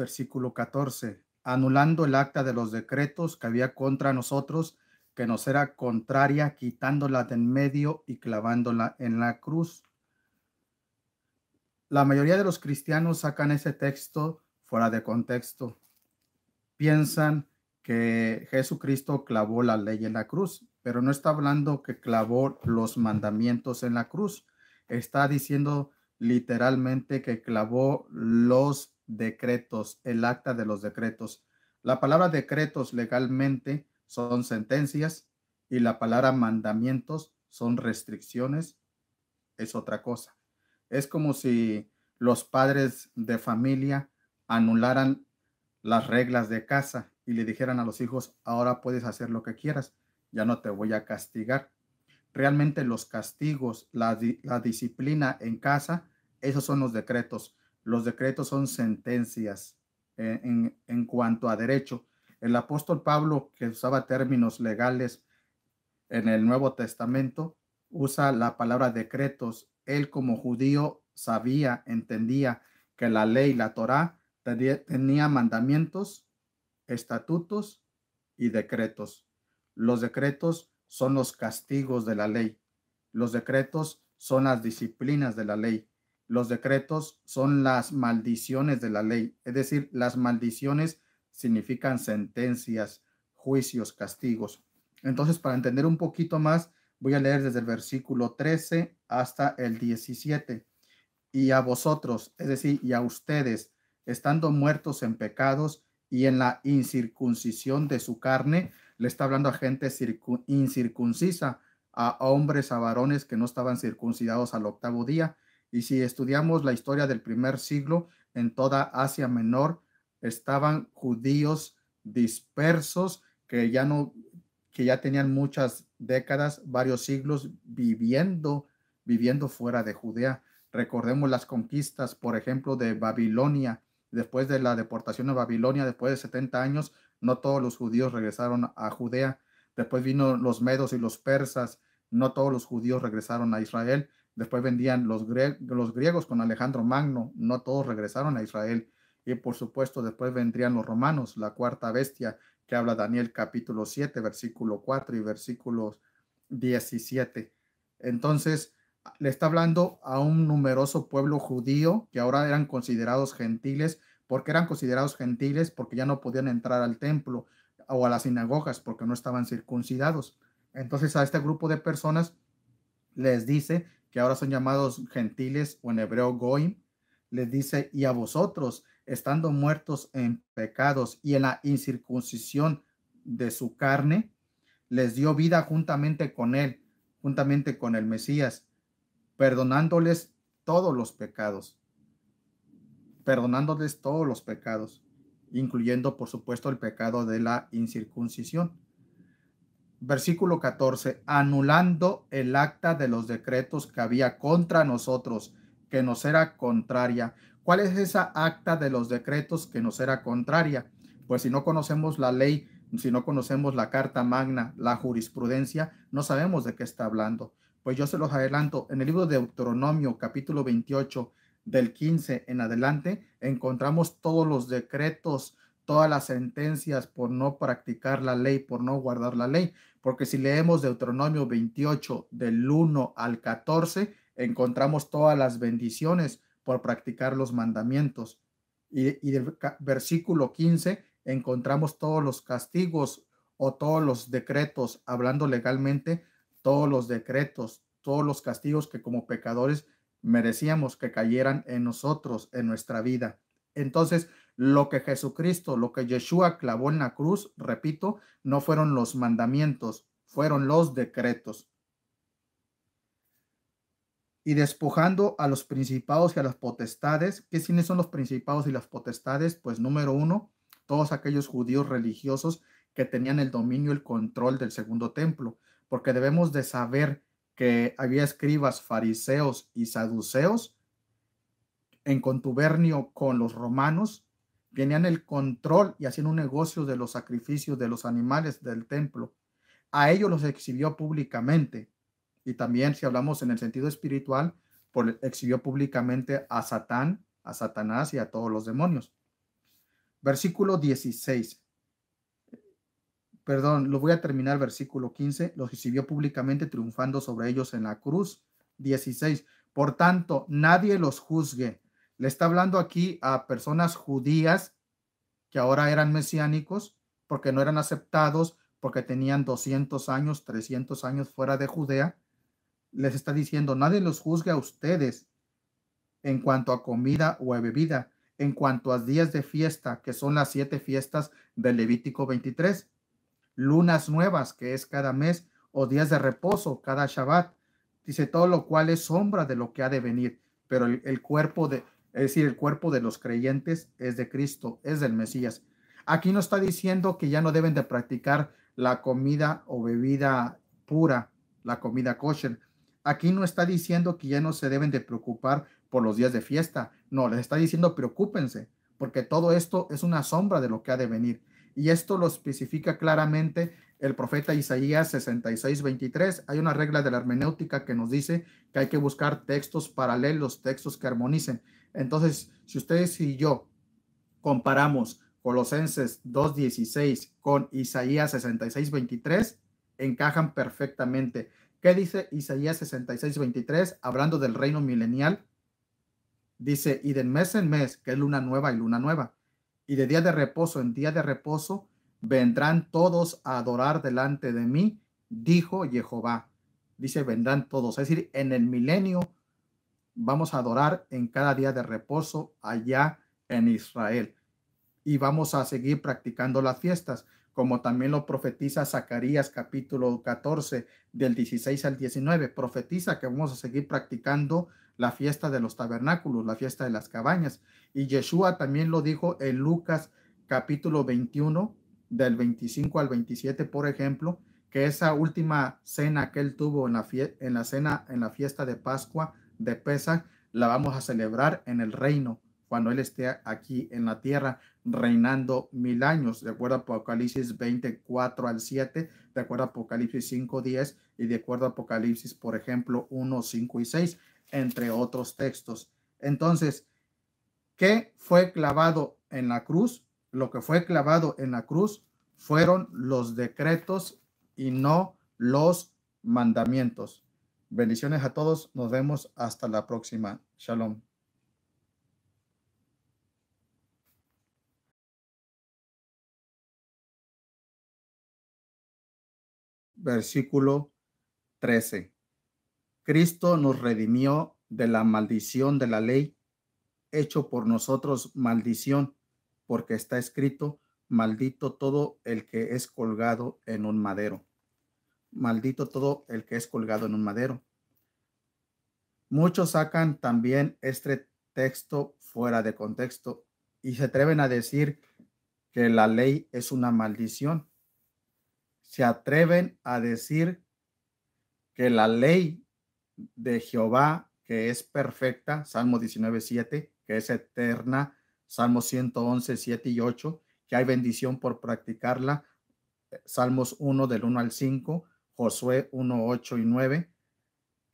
versículo 14, anulando el acta de los decretos que había contra nosotros, que nos era contraria, quitándola de en medio y clavándola en la cruz. La mayoría de los cristianos sacan ese texto fuera de contexto. Piensan que Jesucristo clavó la ley en la cruz, pero no está hablando que clavó los mandamientos en la cruz. Está diciendo literalmente que clavó los decretos, el acta de los decretos. La palabra decretos legalmente son sentencias y la palabra mandamientos son restricciones, es otra cosa. Es como si los padres de familia anularan las reglas de casa y le dijeran a los hijos, ahora puedes hacer lo que quieras, ya no te voy a castigar. Realmente los castigos, la, disciplina en casa, esos son los decretos los decretos son sentencias eh, en, cuanto a derecho. El apóstol Pablo, que usaba términos legales en el Nuevo Testamento, usa la palabra decretos. Él como judío sabía, entendía que la ley, la Torá, tenía mandamientos, estatutos y decretos. Los decretos son los castigos de la ley. Los decretos son las disciplinas de la ley los decretos son las maldiciones de la ley, es decir, las maldiciones significan sentencias, juicios, castigos. Entonces, para entender un poquito más, voy a leer desde el versículo 13 hasta el 17. Y a vosotros, es decir, y a ustedes, estando muertos en pecados y en la incircuncisión de su carne, le está hablando a gente incircuncisa, a hombres, a varones que no estaban circuncidados al octavo día, y si estudiamos la historia del primer siglo, en toda Asia Menor estaban judíos dispersos que ya no que ya tenían muchas décadas, varios siglos viviendo viviendo fuera de Judea. Recordemos las conquistas, por ejemplo, de Babilonia, después de la deportación a de Babilonia, después de 70 años, no todos los judíos regresaron a Judea. Después vino los medos y los persas, no todos los judíos regresaron a Israel. Después vendían los, griegos con Alejandro Magno, no todos regresaron a Israel. Y por supuesto, después vendrían los romanos, la cuarta bestia que habla Daniel capítulo 7, versículo 4 y versículos 17. Entonces, le está hablando a un numeroso pueblo judío que ahora eran considerados gentiles, porque eran considerados gentiles porque ya no podían entrar al templo o a las sinagogas porque no estaban circuncidados. Entonces a este grupo de personas les dice que ahora son llamados gentiles o en hebreo goim, les dice, y a vosotros, estando muertos en pecados y en la incircuncisión de su carne, les dio vida juntamente con él, juntamente con el Mesías, perdonándoles todos los pecados, perdonándoles todos los pecados, incluyendo por supuesto el pecado de la incircuncisión versículo 14, anulando el acta de los decretos que había contra nosotros, que nos era contraria. ¿Cuál es esa acta de los decretos que nos era contraria? Pues si no conocemos la ley, si no conocemos la Carta Magna, la jurisprudencia, no sabemos de qué está hablando. Pues yo se los adelanto, en el libro de Deuteronomio capítulo 28 del 15 en adelante, encontramos todos los decretos, todas las sentencias por no practicar la ley, por no guardar la ley porque si leemos Deuteronomio 28 del 1 al 14, encontramos todas las bendiciones por practicar los mandamientos. Y, del versículo 15 encontramos todos los castigos o todos los decretos, hablando legalmente, todos los decretos, todos los castigos que como pecadores merecíamos que cayeran en nosotros, en nuestra vida. Entonces, lo que Jesucristo, lo que Yeshua clavó en la cruz, repito, no fueron los mandamientos, fueron los decretos. Y despojando a los principados y a las potestades, ¿qué quiénes son los principados y las potestades? Pues número uno, todos aquellos judíos religiosos que tenían el dominio, el control del segundo templo, porque debemos de saber que había escribas, fariseos y saduceos en contubernio con los romanos tenían el control y hacían un negocio de los sacrificios de los animales del templo. A ellos los exhibió públicamente. Y también, si hablamos en el sentido espiritual, por, exhibió públicamente a Satán, a Satanás y a todos los demonios. Versículo 16. Perdón, lo voy a terminar, versículo 15. Los exhibió públicamente triunfando sobre ellos en la cruz. 16. Por tanto, nadie los juzgue le está hablando aquí a personas judías que ahora eran mesiánicos porque no eran aceptados, porque tenían 200 años, 300 años fuera de Judea. Les está diciendo, nadie los juzgue a ustedes en cuanto a comida o a bebida, en cuanto a días de fiesta, que son las siete fiestas del Levítico 23, lunas nuevas, que es cada mes, o días de reposo, cada Shabbat. Dice todo lo cual es sombra de lo que ha de venir, pero el cuerpo de es decir, el cuerpo de los creyentes es de Cristo, es del Mesías. Aquí no está diciendo que ya no deben de practicar la comida o bebida pura, la comida kosher. Aquí no está diciendo que ya no se deben de preocupar por los días de fiesta. No, les está diciendo preocúpense, porque todo esto es una sombra de lo que ha de venir. Y esto lo especifica claramente el profeta Isaías 66, 23. Hay una regla de la hermenéutica que nos dice que hay que buscar textos paralelos, textos que armonicen. Entonces, si ustedes y yo comparamos Colosenses 2.16 con Isaías 66.23, encajan perfectamente. ¿Qué dice Isaías 66.23 hablando del reino milenial? Dice, y de mes en mes, que es luna nueva y luna nueva, y de día de reposo en día de reposo, vendrán todos a adorar delante de mí, dijo Jehová. Dice, vendrán todos. Es decir, en el milenio vamos a adorar en cada día de reposo allá en Israel. Y vamos a seguir practicando las fiestas, como también lo profetiza Zacarías capítulo 14 del 16 al 19. Profetiza que vamos a seguir practicando la fiesta de los tabernáculos, la fiesta de las cabañas. Y Yeshua también lo dijo en Lucas capítulo 21 del 25 al 27, por ejemplo, que esa última cena que él tuvo en la, en la cena en la fiesta de Pascua de la vamos a celebrar en el reino, cuando Él esté aquí en la tierra, reinando mil años, de acuerdo a Apocalipsis 24 al 7, de acuerdo a Apocalipsis 5, 10 y de acuerdo a Apocalipsis, por ejemplo, 1, 5 y 6, entre otros textos. Entonces, ¿qué fue clavado en la cruz? Lo que fue clavado en la cruz fueron los decretos y no los mandamientos. Bendiciones a todos. Nos vemos hasta la próxima. Shalom. Versículo 13. Cristo nos redimió de la maldición de la ley, hecho por nosotros maldición, porque está escrito, maldito todo el que es colgado en un madero maldito todo el que es colgado en un madero. Muchos sacan también este texto fuera de contexto y se atreven a decir que la ley es una maldición. Se atreven a decir que la ley de Jehová, que es perfecta, Salmo 19, 7, que es eterna, Salmo 111, 7 y 8, que hay bendición por practicarla, eh, Salmos 1 del 1 al 5, Josué 1, 8 y 9,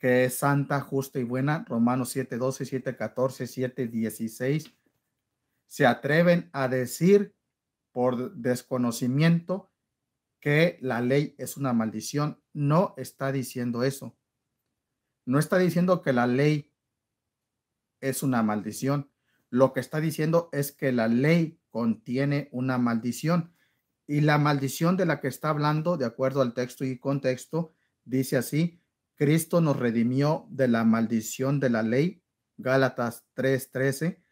que es santa, justa y buena, Romanos 7, 12, 7, 14, 7, 16, se atreven a decir por desconocimiento que la ley es una maldición. No está diciendo eso. No está diciendo que la ley es una maldición. Lo que está diciendo es que la ley contiene una maldición. Y la maldición de la que está hablando, de acuerdo al texto y contexto, dice así, Cristo nos redimió de la maldición de la ley, Gálatas 3:13,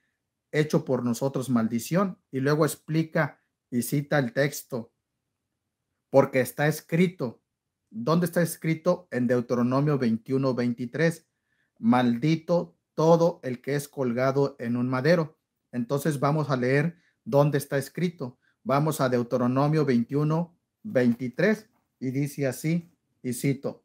hecho por nosotros maldición. Y luego explica y cita el texto, porque está escrito, ¿dónde está escrito? En Deuteronomio 21:23, maldito todo el que es colgado en un madero. Entonces vamos a leer dónde está escrito. Vamos a Deuteronomio 21, 23 y dice así, y cito,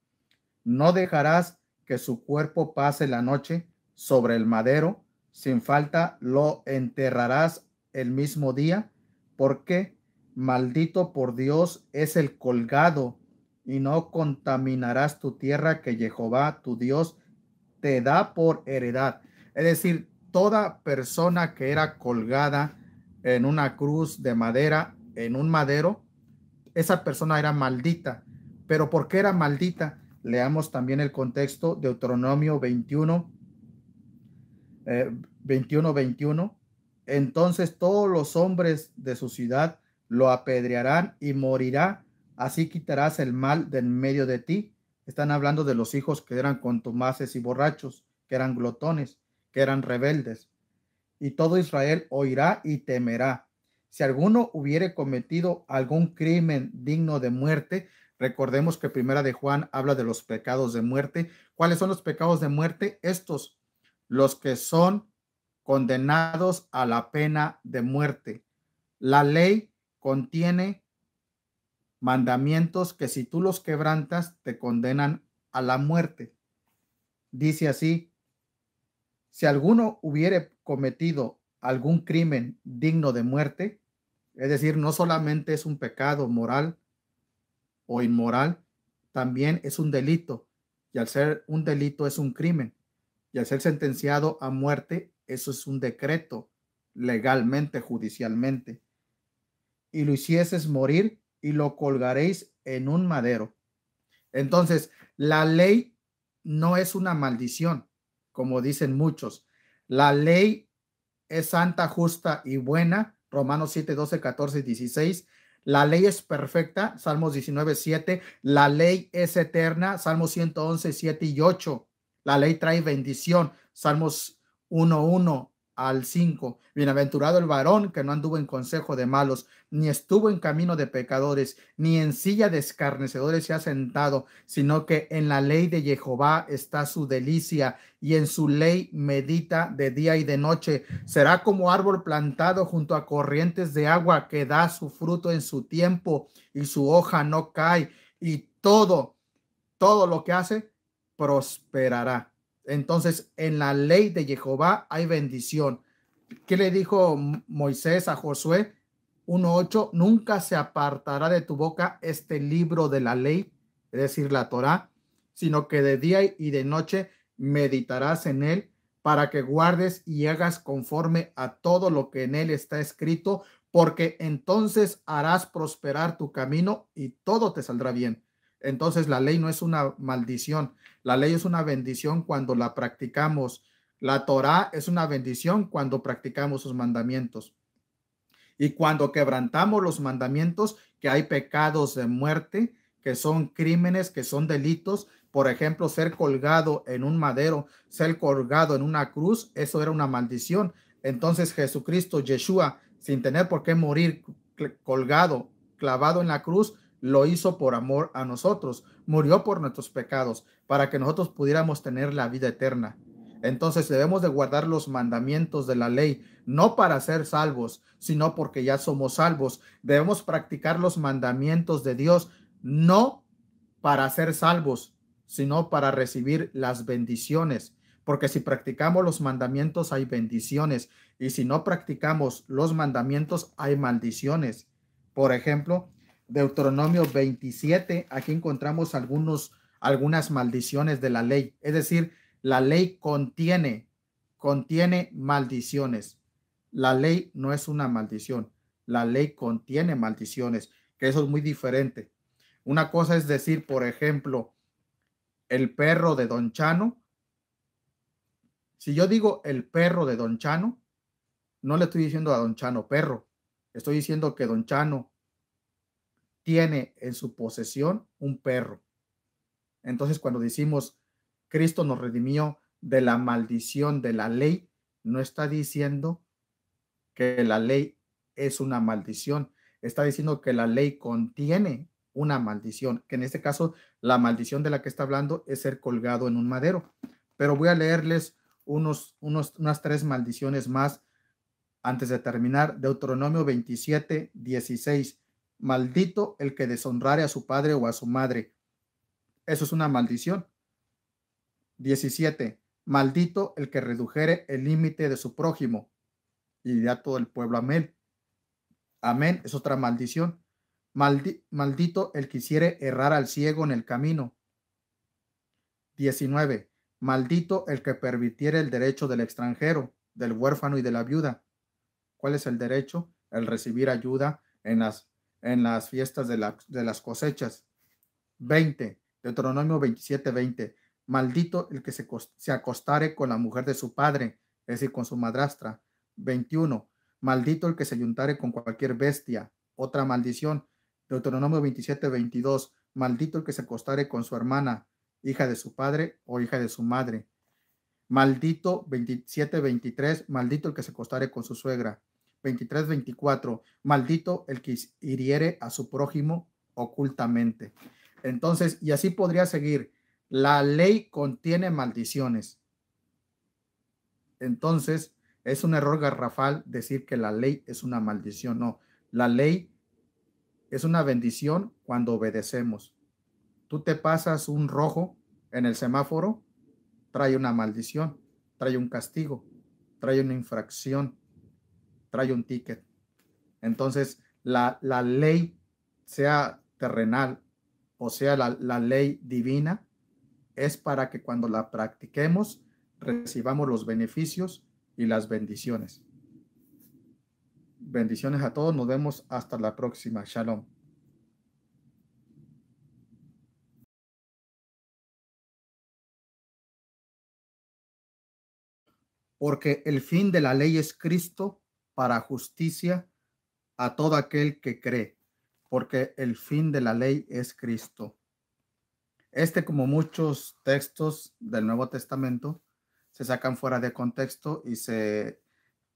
no dejarás que su cuerpo pase la noche sobre el madero, sin falta lo enterrarás el mismo día, porque maldito por Dios es el colgado y no contaminarás tu tierra que Jehová tu Dios te da por heredad. Es decir, toda persona que era colgada en una cruz de madera, en un madero, esa persona era maldita. Pero ¿por qué era maldita? Leamos también el contexto de Deuteronomio 21, 21, 21. Entonces todos los hombres de su ciudad lo apedrearán y morirá. Así quitarás el mal de en medio de ti. Están hablando de los hijos que eran contumaces y borrachos, que eran glotones, que eran rebeldes y todo Israel oirá y temerá. Si alguno hubiere cometido algún crimen digno de muerte, recordemos que Primera de Juan habla de los pecados de muerte. ¿Cuáles son los pecados de muerte? Estos, los que son condenados a la pena de muerte. La ley contiene mandamientos que si tú los quebrantas te condenan a la muerte. Dice así, si alguno hubiere cometido algún crimen digno de muerte, es decir, no solamente es un pecado moral o inmoral, también es un delito. Y al ser un delito es un crimen. Y al ser sentenciado a muerte, eso es un decreto legalmente, judicialmente. Y lo hicieses morir y lo colgaréis en un madero. Entonces, la ley no es una maldición como dicen muchos. La ley es santa, justa y buena. Romanos 7, 12, 14 y 16. La ley es perfecta, Salmos 19, 7. La ley es eterna, Salmos 111, 7 y 8. La ley trae bendición, Salmos 1, 1 al cinco Bienaventurado el varón que no anduvo en consejo de malos, ni estuvo en camino de pecadores, ni en silla de escarnecedores se ha sentado, sino que en la ley de Jehová está su delicia, y en su ley medita de día y de noche. Será como árbol plantado junto a corrientes de agua que da su fruto en su tiempo, y su hoja no cae, y todo, todo lo que hace prosperará. Entonces, en la ley de Jehová hay bendición. ¿Qué le dijo Moisés a Josué 1.8? Nunca se apartará de tu boca este libro de la ley, es decir, la Torah, sino que de día y de noche meditarás en él para que guardes y hagas conforme a todo lo que en él está escrito, porque entonces harás prosperar tu camino y todo te saldrá bien. Entonces la ley no es una maldición, la ley es una bendición cuando la practicamos. La Torá es una bendición cuando practicamos sus mandamientos. Y cuando quebrantamos los mandamientos, que hay pecados de muerte, que son crímenes, que son delitos, por ejemplo, ser colgado en un madero, ser colgado en una cruz, eso era una maldición. Entonces Jesucristo, Yeshua, sin tener por qué morir colgado, clavado en la cruz, lo hizo por amor a nosotros, murió por nuestros pecados, para que nosotros pudiéramos tener la vida eterna. Entonces debemos de guardar los mandamientos de la ley, no para ser salvos, sino porque ya somos salvos. Debemos practicar los mandamientos de Dios, no para ser salvos, sino para recibir las bendiciones. Porque si practicamos los mandamientos hay bendiciones y si no practicamos los mandamientos hay maldiciones. Por ejemplo, Deuteronomio 27, aquí encontramos algunos, algunas maldiciones de la ley. Es decir, la ley contiene, contiene maldiciones. La ley no es una maldición. La ley contiene maldiciones, que eso es muy diferente. Una cosa es decir, por ejemplo, el perro de Don Chano. Si yo digo el perro de Don Chano, no le estoy diciendo a Don Chano perro. Estoy diciendo que Don Chano tiene en su posesión un perro. Entonces, cuando decimos, Cristo nos redimió de la maldición de la ley, no está diciendo que la ley es una maldición, está diciendo que la ley contiene una maldición, que en este caso la maldición de la que está hablando es ser colgado en un madero. Pero voy a leerles unos, unos, unas tres maldiciones más antes de terminar. Deuteronomio 27, 16 maldito el que deshonrare a su padre o a su madre. Eso es una maldición. 17. Maldito el que redujere el límite de su prójimo. Y dirá todo el pueblo, amén. Amén, es otra maldición. maldito el que hiciere errar al ciego en el camino. 19. Maldito el que permitiere el derecho del extranjero, del huérfano y de la viuda. ¿Cuál es el derecho? El recibir ayuda en las en las fiestas de, las cosechas. 20, Deuteronomio 27, 20. Maldito el que se, se acostare con la mujer de su padre, es decir, con su madrastra. 21. Maldito el que se ayuntare con cualquier bestia. Otra maldición. Deuteronomio 27, 22. Maldito el que se acostare con su hermana, hija de su padre o hija de su madre. Maldito 27, 23. Maldito el que se acostare con su suegra. 23-24, maldito el que hiriere a su prójimo ocultamente. Entonces, y así podría seguir, la ley contiene maldiciones. Entonces, es un error garrafal decir que la ley es una maldición, no, la ley es una bendición cuando obedecemos. Tú te pasas un rojo en el semáforo, trae una maldición, trae un castigo, trae una infracción trae un ticket. Entonces, la, ley, sea terrenal o sea la, la ley divina, es para que cuando la practiquemos recibamos los beneficios y las bendiciones. Bendiciones a todos, nos vemos hasta la próxima. Shalom. Porque el fin de la ley es Cristo para justicia a todo aquel que cree, porque el fin de la ley es Cristo. Este, como muchos textos del Nuevo Testamento, se sacan fuera de contexto y se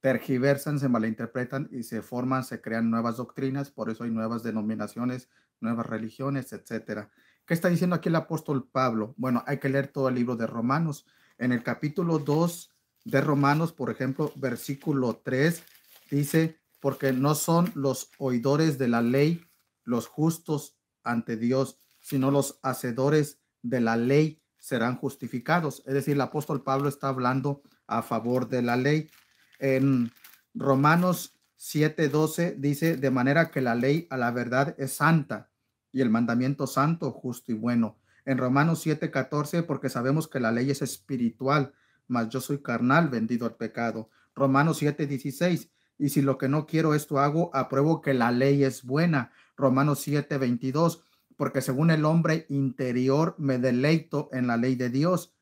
tergiversan, se malinterpretan y se forman, se crean nuevas doctrinas, por eso hay nuevas denominaciones, nuevas religiones, etc. ¿Qué está diciendo aquí el apóstol Pablo? Bueno, hay que leer todo el libro de Romanos. En el capítulo 2 de Romanos, por ejemplo, versículo 3, Dice, porque no son los oidores de la ley los justos ante Dios, sino los hacedores de la ley serán justificados. Es decir, el apóstol Pablo está hablando a favor de la ley. En Romanos 7:12 dice, de manera que la ley a la verdad es santa y el mandamiento santo, justo y bueno. En Romanos 7:14, porque sabemos que la ley es espiritual, mas yo soy carnal, vendido al pecado. Romanos 7:16, y si lo que no quiero esto hago, apruebo que la ley es buena. Romanos 7, 22, porque según el hombre interior me deleito en la ley de Dios.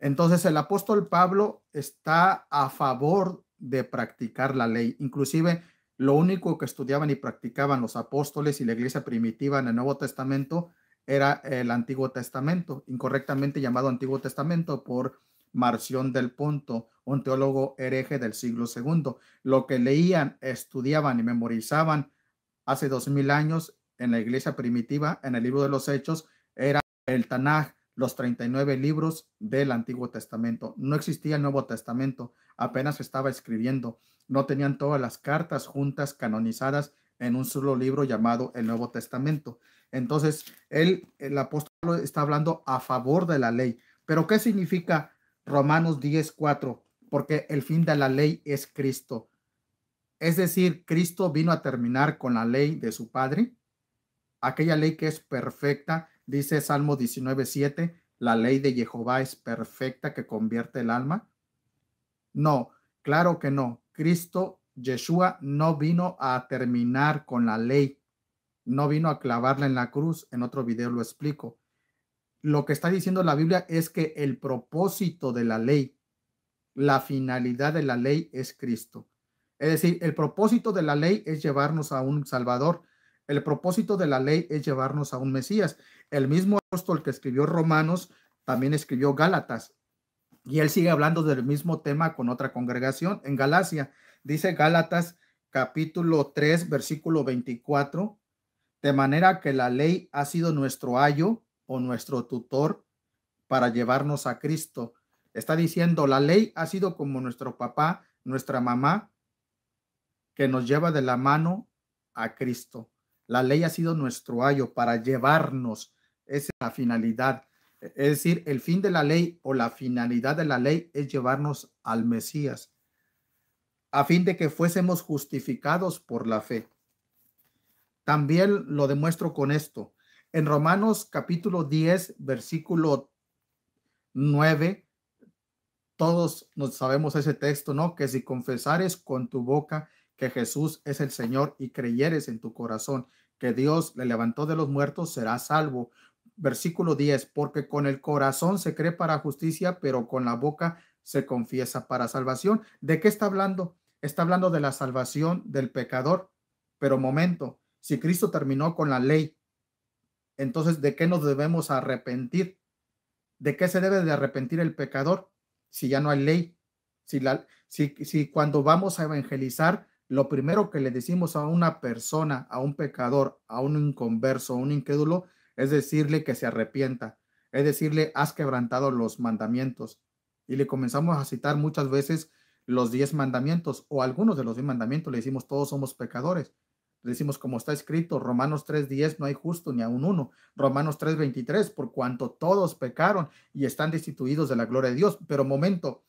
Entonces el apóstol Pablo está a favor de practicar la ley. Inclusive lo único que estudiaban y practicaban los apóstoles y la iglesia primitiva en el Nuevo Testamento era el Antiguo Testamento, incorrectamente llamado Antiguo Testamento por Marción del Punto, un teólogo hereje del siglo II. Lo que leían, estudiaban y memorizaban hace dos mil años en la iglesia primitiva, en el libro de los Hechos, era el Tanaj, los 39 libros del Antiguo Testamento. No existía el Nuevo Testamento, apenas estaba escribiendo. No tenían todas las cartas juntas canonizadas en un solo libro llamado el Nuevo Testamento. Entonces, él, el apóstol está hablando a favor de la ley. Pero ¿qué significa Romanos 10:4, porque el fin de la ley es Cristo. Es decir, Cristo vino a terminar con la ley de su Padre, aquella ley que es perfecta, dice Salmo 19:7, la ley de Jehová es perfecta que convierte el alma. No, claro que no. Cristo, Yeshua, no vino a terminar con la ley, no vino a clavarla en la cruz. En otro video lo explico lo que está diciendo la Biblia es que el propósito de la ley, la finalidad de la ley es Cristo. Es decir, el propósito de la ley es llevarnos a un Salvador. El propósito de la ley es llevarnos a un Mesías. El mismo apóstol que escribió Romanos también escribió Gálatas. Y él sigue hablando del mismo tema con otra congregación en Galacia. Dice Gálatas capítulo 3, versículo 24. De manera que la ley ha sido nuestro ayo o nuestro tutor para llevarnos a Cristo. Está diciendo, la ley ha sido como nuestro papá, nuestra mamá, que nos lleva de la mano a Cristo. La ley ha sido nuestro ayo para llevarnos. Esa es la finalidad. Es decir, el fin de la ley o la finalidad de la ley es llevarnos al Mesías, a fin de que fuésemos justificados por la fe. También lo demuestro con esto. En Romanos capítulo 10, versículo 9, todos nos sabemos ese texto, ¿no? Que si confesares con tu boca que Jesús es el Señor y creyeres en tu corazón que Dios le levantó de los muertos, serás salvo. Versículo 10, porque con el corazón se cree para justicia, pero con la boca se confiesa para salvación. ¿De qué está hablando? Está hablando de la salvación del pecador. Pero momento, si Cristo terminó con la ley, entonces, ¿de qué nos debemos arrepentir? ¿De qué se debe de arrepentir el pecador si ya no hay ley? Si, la, si, cuando vamos a evangelizar, lo primero que le decimos a una persona, a un pecador, a un inconverso, a un incrédulo, es decirle que se arrepienta, es decirle, has quebrantado los mandamientos. Y le comenzamos a citar muchas veces los diez mandamientos o algunos de los diez mandamientos, le decimos, todos somos pecadores decimos como está escrito, Romanos 3.10, no hay justo ni a uno. Romanos 3.23, por cuanto todos pecaron y están destituidos de la gloria de Dios. Pero momento,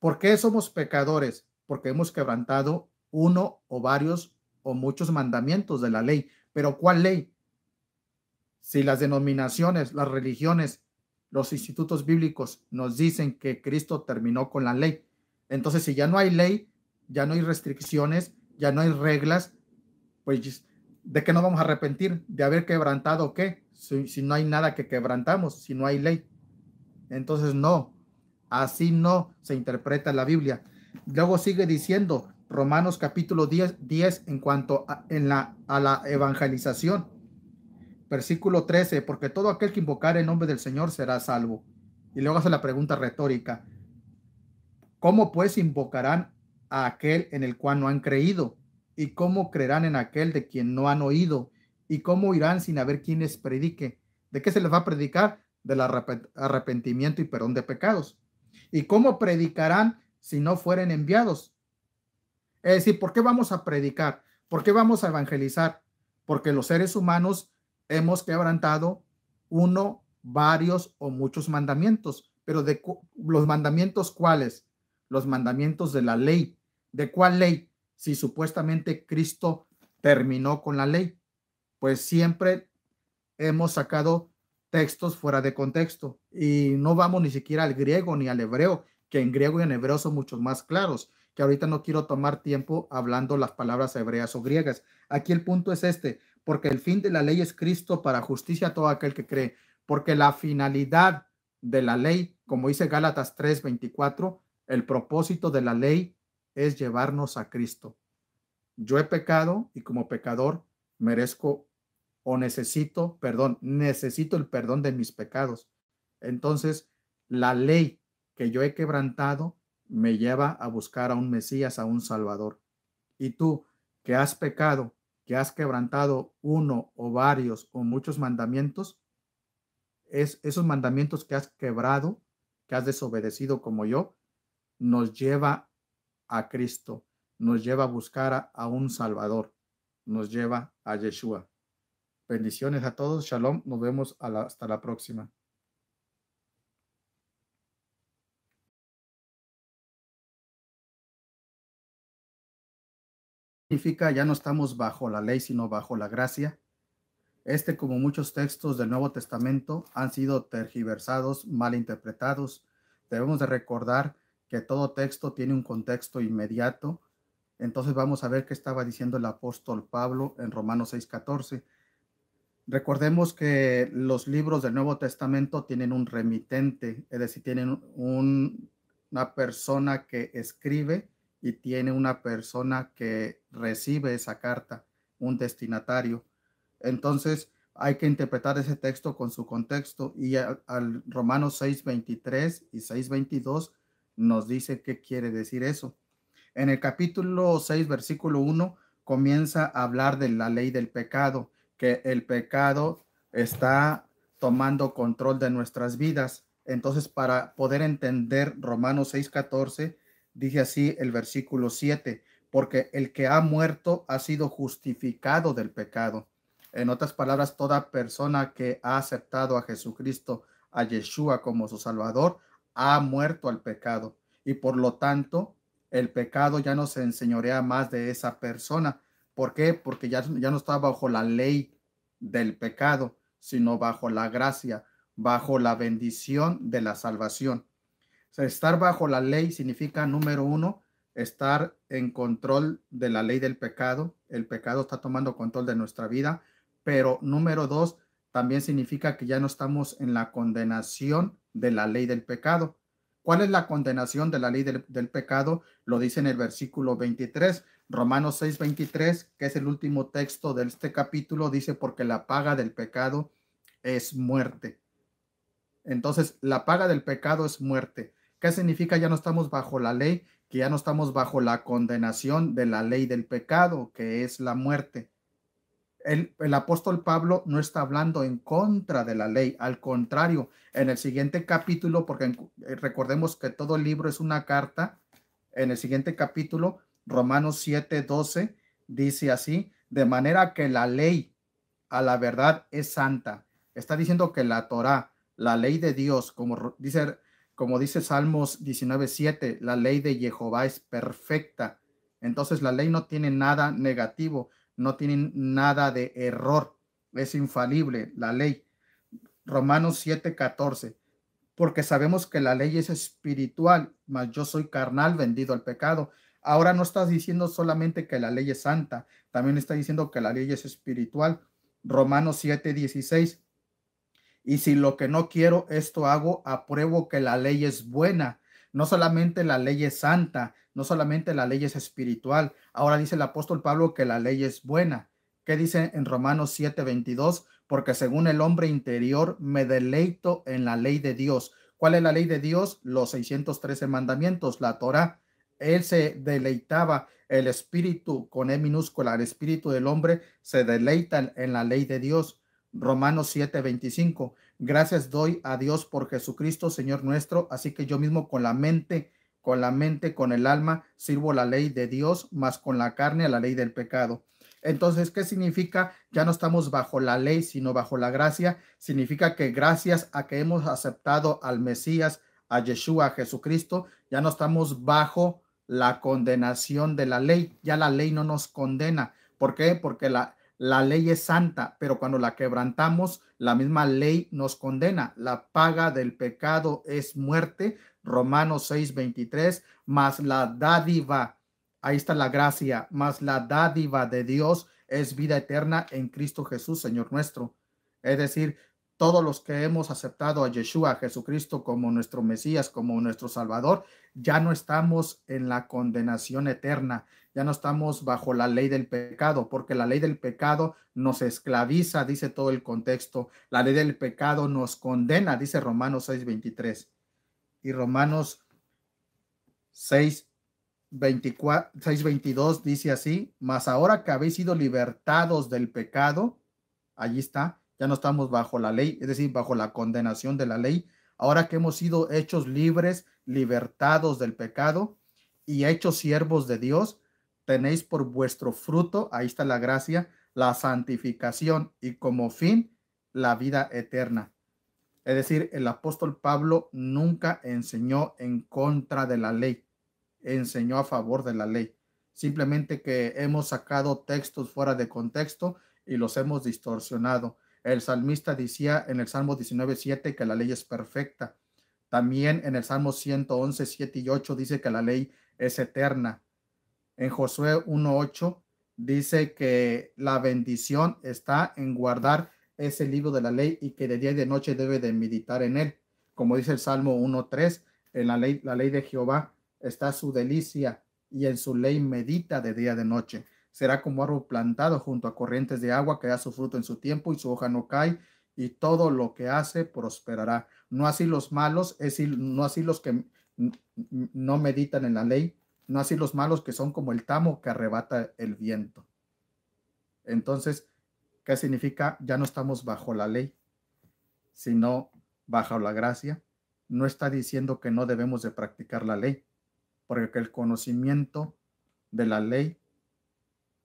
¿por qué somos pecadores? Porque hemos quebrantado uno o varios o muchos mandamientos de la ley. Pero ¿cuál ley? Si las denominaciones, las religiones, los institutos bíblicos nos dicen que Cristo terminó con la ley. Entonces, si ya no hay ley, ya no hay restricciones, ya no hay reglas, pues de qué no vamos a arrepentir, de haber quebrantado qué, si, no hay nada que quebrantamos, si no hay ley. Entonces no, así no se interpreta la Biblia. Luego sigue diciendo Romanos capítulo 10, 10 en cuanto en la, a la evangelización. Versículo 13, porque todo aquel que invocar el nombre del Señor será salvo. Y luego hace la pregunta retórica, ¿cómo pues invocarán a aquel en el cual no han creído? ¿Y cómo creerán en aquel de quien no han oído? ¿Y cómo irán sin haber quienes les predique? ¿De qué se les va a predicar? Del arrepentimiento y perdón de pecados. ¿Y cómo predicarán si no fueren enviados? Es decir, ¿por qué vamos a predicar? ¿Por qué vamos a evangelizar? Porque los seres humanos hemos quebrantado uno, varios o muchos mandamientos. Pero de los mandamientos cuáles? Los mandamientos de la ley. ¿De cuál ley? si supuestamente Cristo terminó con la ley? Pues siempre hemos sacado textos fuera de contexto y no vamos ni siquiera al griego ni al hebreo, que en griego y en hebreo son muchos más claros, que ahorita no quiero tomar tiempo hablando las palabras hebreas o griegas. Aquí el punto es este, porque el fin de la ley es Cristo para justicia a todo aquel que cree, porque la finalidad de la ley, como dice Gálatas 3:24, el propósito de la ley es llevarnos a Cristo. Yo he pecado y como pecador merezco o necesito, perdón, necesito el perdón de mis pecados. Entonces, la ley que yo he quebrantado me lleva a buscar a un Mesías, a un Salvador. Y tú, que has pecado, que has quebrantado uno o varios o muchos mandamientos, es esos mandamientos que has quebrado, que has desobedecido como yo, nos lleva a Cristo, nos lleva a buscar a, un Salvador, nos lleva a Yeshua. Bendiciones a todos, shalom, nos vemos hasta la próxima. significa ya no estamos bajo la ley, sino bajo la gracia. Este, como muchos textos del Nuevo Testamento, han sido tergiversados, mal interpretados Debemos de recordar que todo texto tiene un contexto inmediato. Entonces vamos a ver qué estaba diciendo el apóstol Pablo en Romanos 6:14. Recordemos que los libros del Nuevo Testamento tienen un remitente, es decir, tienen una persona que escribe y tiene una persona que recibe esa carta, un destinatario. Entonces hay que interpretar ese texto con su contexto y al, al Romanos 6:23 y 6:22 nos dice qué quiere decir eso. En el capítulo 6, versículo 1, comienza a hablar de la ley del pecado, que el pecado está tomando control de nuestras vidas. Entonces, para poder entender Romanos 14, dice así el versículo 7, porque el que ha muerto ha sido justificado del pecado. En otras palabras, toda persona que ha aceptado a Jesucristo, a Yeshua como su Salvador, ha muerto al pecado y por lo tanto el pecado ya no se enseñorea más de esa persona. ¿Por qué? Porque ya, ya no está bajo la ley del pecado, sino bajo la gracia, bajo la bendición de la salvación. estar bajo la ley significa, número uno, estar en control de la ley del pecado. El pecado está tomando control de nuestra vida. Pero número dos, también significa que ya no estamos en la condenación de la ley del pecado. ¿Cuál es la condenación de la ley del, pecado? Lo dice en el versículo 23, Romanos 6, 23, que es el último texto de este capítulo, dice, porque la paga del pecado es muerte. Entonces, la paga del pecado es muerte. ¿Qué significa ya no estamos bajo la ley? Que ya no estamos bajo la condenación de la ley del pecado, que es la muerte el, apóstol Pablo no está hablando en contra de la ley, al contrario, en el siguiente capítulo, porque eh, recordemos que todo el libro es una carta, en el siguiente capítulo, Romanos 7, 12, dice así, de manera que la ley a la verdad es santa. Está diciendo que la Torah, la ley de Dios, como dice, como dice Salmos 19, 7, la ley de Jehová es perfecta. Entonces la ley no tiene nada negativo no tienen nada de error, es infalible la ley. Romanos 7:14, porque sabemos que la ley es espiritual, mas yo soy carnal vendido al pecado. Ahora no estás diciendo solamente que la ley es santa, también está diciendo que la ley es espiritual. Romanos 7:16, y si lo que no quiero, esto hago, apruebo que la ley es buena. No solamente la ley es santa, no solamente la ley es espiritual. Ahora dice el apóstol Pablo que la ley es buena. ¿Qué dice en Romanos 7:22? Porque según el hombre interior me deleito en la ley de Dios. ¿Cuál es la ley de Dios? Los 613 mandamientos, la Torah. Él se deleitaba, el espíritu con E minúscula, el espíritu del hombre se deleita en la ley de Dios. Romanos 7:25. Gracias doy a Dios por Jesucristo, Señor nuestro. Así que yo mismo con la mente con la mente, con el alma, sirvo la ley de Dios, más con la carne a la ley del pecado. Entonces, ¿qué significa? Ya no estamos bajo la ley, sino bajo la gracia. Significa que gracias a que hemos aceptado al Mesías, a Yeshua, a Jesucristo, ya no estamos bajo la condenación de la ley. Ya la ley no nos condena. ¿Por qué? Porque la, la ley es santa, pero cuando la quebrantamos, la misma ley nos condena. La paga del pecado es muerte, Romanos 6:23, más la dádiva, ahí está la gracia, más la dádiva de Dios es vida eterna en Cristo Jesús, Señor nuestro. Es decir, todos los que hemos aceptado a Yeshua, a Jesucristo como nuestro Mesías, como nuestro Salvador, ya no estamos en la condenación eterna, ya no estamos bajo la ley del pecado, porque la ley del pecado nos esclaviza, dice todo el contexto, la ley del pecado nos condena, dice Romanos 6:23. Y Romanos 6, 6:22 dice así, mas ahora que habéis sido libertados del pecado, allí está, ya no estamos bajo la ley, es decir, bajo la condenación de la ley. Ahora que hemos sido hechos libres, libertados del pecado y hechos siervos de Dios, tenéis por vuestro fruto, ahí está la gracia, la santificación y como fin la vida eterna. Es decir, el apóstol Pablo nunca enseñó en contra de la ley, enseñó a favor de la ley. Simplemente que hemos sacado textos fuera de contexto y los hemos distorsionado. El salmista decía en el Salmo 19.7 que la ley es perfecta. También en el Salmo 111, 7 y 8 dice que la ley es eterna. En Josué 1.8 dice que la bendición está en guardar ese libro de la ley y que de día y de noche debe de meditar en él. Como dice el Salmo 1.3, en la ley, la ley de Jehová está su delicia y en su ley medita de día de noche será como árbol plantado junto a corrientes de agua que da su fruto en su tiempo y su hoja no cae y todo lo que hace prosperará. No así los malos, es decir, no así los que no meditan en la ley, no así los malos que son como el tamo que arrebata el viento. Entonces, ¿qué significa? Ya no estamos bajo la ley, sino bajo la gracia. No está diciendo que no debemos de practicar la ley, porque el conocimiento de la ley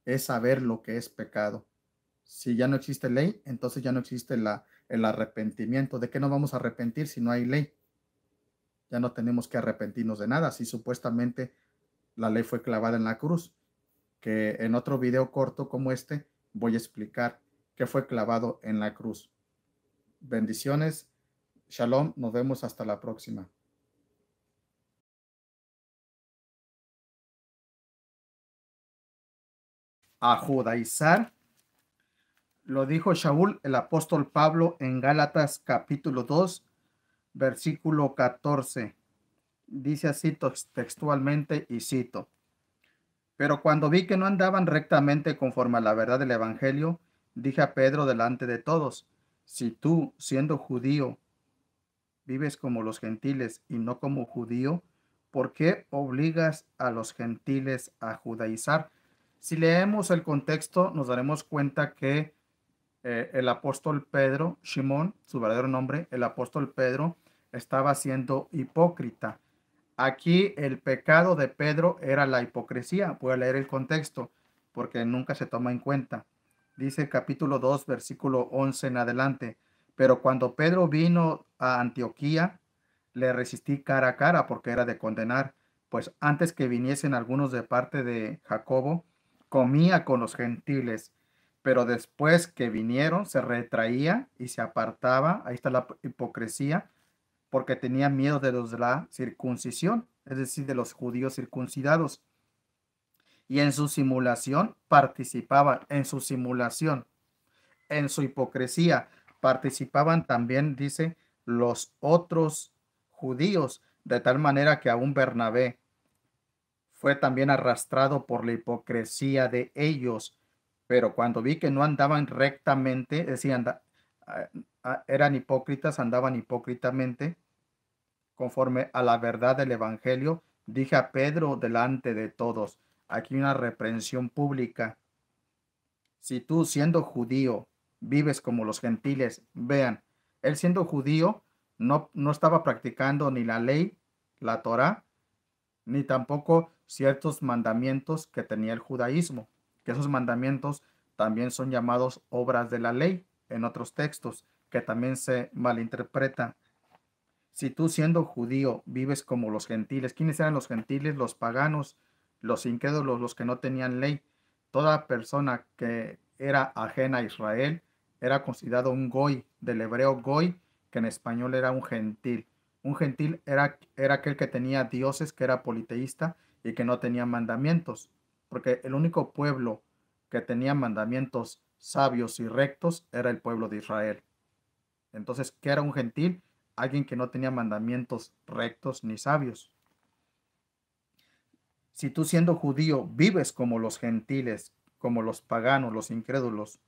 es saber lo que es pecado. Si ya no existe ley, entonces ya no existe la, el arrepentimiento. ¿De qué nos vamos a arrepentir si no hay ley? Ya no tenemos que arrepentirnos de nada, si supuestamente la ley fue clavada en la cruz. Que en otro video corto como este voy a explicar qué fue clavado en la cruz. Bendiciones, shalom, nos vemos hasta la próxima. a judaizar, lo dijo Shaul el apóstol Pablo en Gálatas capítulo 2, versículo 14. Dice así textualmente y cito. Pero cuando vi que no andaban rectamente conforme a la verdad del Evangelio, dije a Pedro delante de todos, si tú, siendo judío, vives como los gentiles y no como judío, ¿por qué obligas a los gentiles a judaizar? Si leemos el contexto, nos daremos cuenta que eh, el apóstol Pedro, Simón, su verdadero nombre, el apóstol Pedro, estaba siendo hipócrita. Aquí el pecado de Pedro era la hipocresía. Voy a leer el contexto porque nunca se toma en cuenta. Dice capítulo 2, versículo 11 en adelante. Pero cuando Pedro vino a Antioquía, le resistí cara a cara porque era de condenar. Pues antes que viniesen algunos de parte de Jacobo, comía con los gentiles, pero después que vinieron se retraía y se apartaba, ahí está la hipocresía, porque tenía miedo de los de la circuncisión, es decir, de los judíos circuncidados. Y en su simulación participaban, en su simulación, en su hipocresía, participaban también, dice, los otros judíos, de tal manera que aún Bernabé, fue también arrastrado por la hipocresía de ellos, pero cuando vi que no andaban rectamente, decían, ah, ah, eran hipócritas, andaban hipócritamente, conforme a la verdad del Evangelio, dije a Pedro delante de todos, aquí una reprensión pública. Si tú siendo judío vives como los gentiles, vean, él siendo judío no, no estaba practicando ni la ley, la Torah, ni tampoco ciertos mandamientos que tenía el judaísmo, que esos mandamientos también son llamados obras de la ley en otros textos, que también se malinterpretan. Si tú siendo judío vives como los gentiles, ¿quiénes eran los gentiles? Los paganos, los inquédulos, los que no tenían ley. Toda persona que era ajena a Israel era considerado un goy, del hebreo goy, que en español era un gentil. Un gentil era, era aquel que tenía dioses, que era politeísta, y que no tenía mandamientos, porque el único pueblo que tenía mandamientos sabios y rectos era el pueblo de Israel. Entonces, ¿qué era un gentil? Alguien que no tenía mandamientos rectos ni sabios. Si tú siendo judío vives como los gentiles, como los paganos, los incrédulos,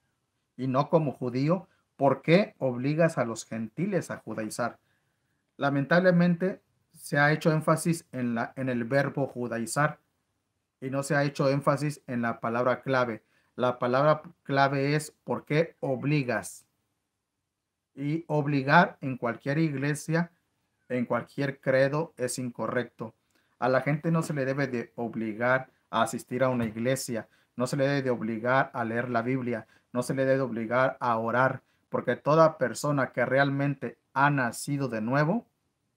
y no como judío, ¿por qué obligas a los gentiles a judaizar? Lamentablemente, se ha hecho énfasis en, la, en el verbo judaizar y no se ha hecho énfasis en la palabra clave. La palabra clave es ¿por qué obligas? Y obligar en cualquier iglesia, en cualquier credo, es incorrecto. A la gente no se le debe de obligar a asistir a una iglesia, no se le debe de obligar a leer la Biblia, no se le debe de obligar a orar, porque toda persona que realmente ha nacido de nuevo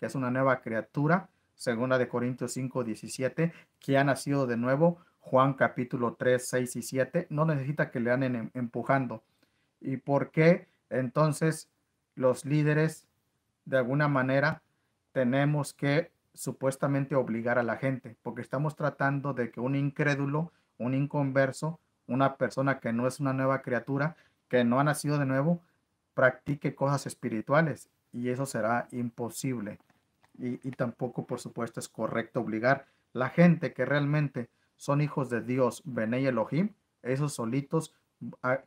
que es una nueva criatura, segunda de Corintios 5, 17, que ha nacido de nuevo, Juan capítulo 3, 6 y 7, no necesita que le anden em, empujando. ¿Y por qué entonces los líderes, de alguna manera, tenemos que supuestamente obligar a la gente? Porque estamos tratando de que un incrédulo, un inconverso, una persona que no es una nueva criatura, que no ha nacido de nuevo, practique cosas espirituales y eso será imposible y, tampoco, por supuesto, es correcto obligar. La gente que realmente son hijos de Dios, Bene y Elohim, esos solitos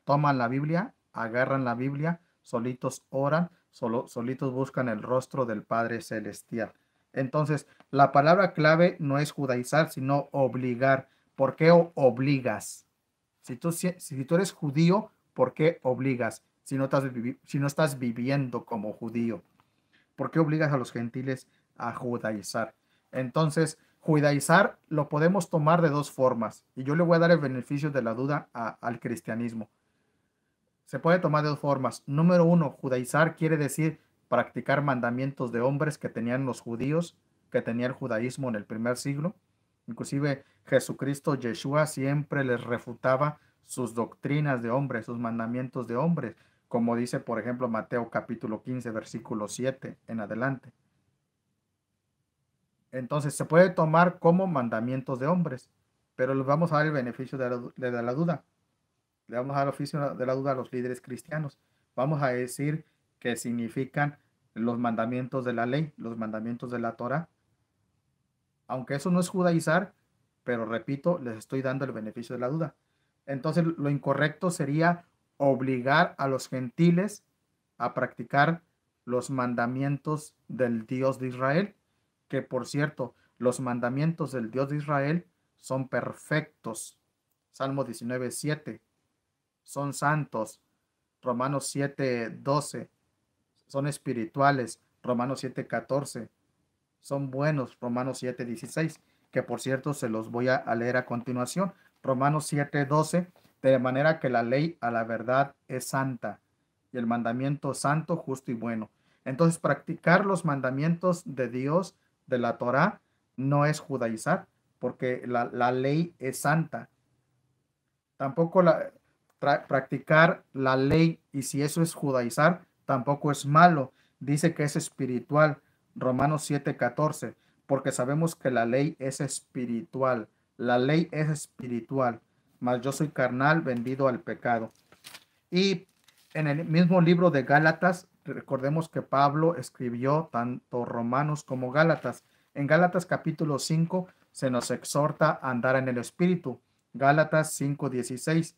toman la Biblia, agarran la Biblia, solitos oran, solo, solitos buscan el rostro del Padre Celestial. Entonces, la palabra clave no es judaizar, sino obligar. ¿Por qué obligas? Si tú, tú eres judío, ¿por qué obligas? Si no, estás, si no estás viviendo como judío. ¿Por qué obligas a los gentiles a judaizar. Entonces, judaizar lo podemos tomar de dos formas y yo le voy a dar el beneficio de la duda al cristianismo. Se puede tomar de dos formas. Número uno, judaizar quiere decir practicar mandamientos de hombres que tenían los judíos, que tenía el judaísmo en el primer siglo. Inclusive Jesucristo, Yeshua, siempre les refutaba sus doctrinas de hombres, sus mandamientos de hombres, como dice por ejemplo Mateo capítulo 15, versículo 7 en adelante. Entonces se puede tomar como mandamientos de hombres, pero les vamos a dar el beneficio de la, duda. Le vamos a dar el oficio de la duda a los líderes cristianos. Vamos a decir que significan los mandamientos de la ley, los mandamientos de la Torah. Aunque eso no es judaizar, pero repito, les estoy dando el beneficio de la duda. Entonces, lo incorrecto sería obligar a los gentiles a practicar los mandamientos del Dios de Israel, que por cierto, los mandamientos del Dios de Israel son perfectos. Salmo 19, 7. Son santos. Romanos 7, 12. Son espirituales. Romanos 7, 14. Son buenos. Romanos 7, 16. Que por cierto se los voy a leer a continuación. Romanos 7, 12. De manera que la ley a la verdad es santa y el mandamiento santo, justo y bueno. Entonces, practicar los mandamientos de Dios de la Torá no es judaizar, porque la, ley es santa. Tampoco la, practicar la ley, y si eso es judaizar, tampoco es malo. Dice que es espiritual, Romanos 7:14, porque sabemos que la ley es espiritual. La ley es espiritual, mas yo soy carnal vendido al pecado. Y en el mismo libro de Gálatas recordemos que Pablo escribió tanto Romanos como Gálatas. En Gálatas capítulo 5 se nos exhorta a andar en el Espíritu. Gálatas 5:16.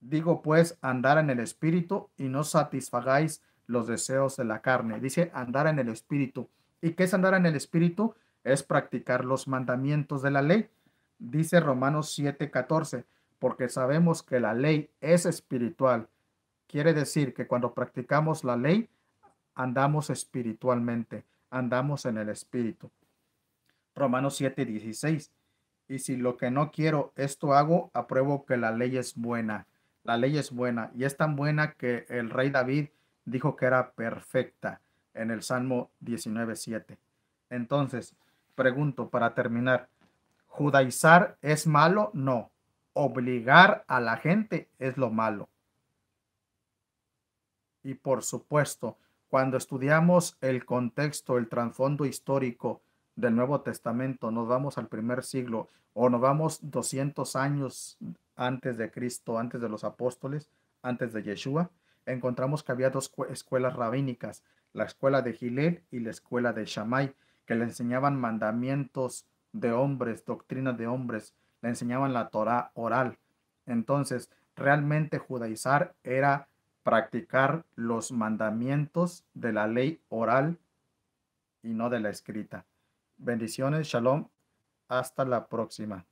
Digo pues, andar en el Espíritu y no satisfagáis los deseos de la carne. Dice andar en el Espíritu. ¿Y qué es andar en el Espíritu? Es practicar los mandamientos de la ley. Dice Romanos 7:14, porque sabemos que la ley es espiritual, Quiere decir que cuando practicamos la ley, andamos espiritualmente, andamos en el espíritu. Romanos 7, 16. Y si lo que no quiero, esto hago, apruebo que la ley es buena. La ley es buena y es tan buena que el rey David dijo que era perfecta en el Salmo 19, Entonces, pregunto para terminar, ¿judaizar es malo? No. Obligar a la gente es lo malo. Y por supuesto, cuando estudiamos el contexto, el trasfondo histórico del Nuevo Testamento, nos vamos al primer siglo o nos vamos 200 años antes de Cristo, antes de los apóstoles, antes de Yeshua, encontramos que había dos escuelas rabínicas, la escuela de Gilel y la escuela de Shammai, que le enseñaban mandamientos de hombres, doctrinas de hombres, le enseñaban la Torah oral. Entonces, realmente judaizar era practicar los mandamientos de la ley oral y no de la escrita. Bendiciones, shalom, hasta la próxima.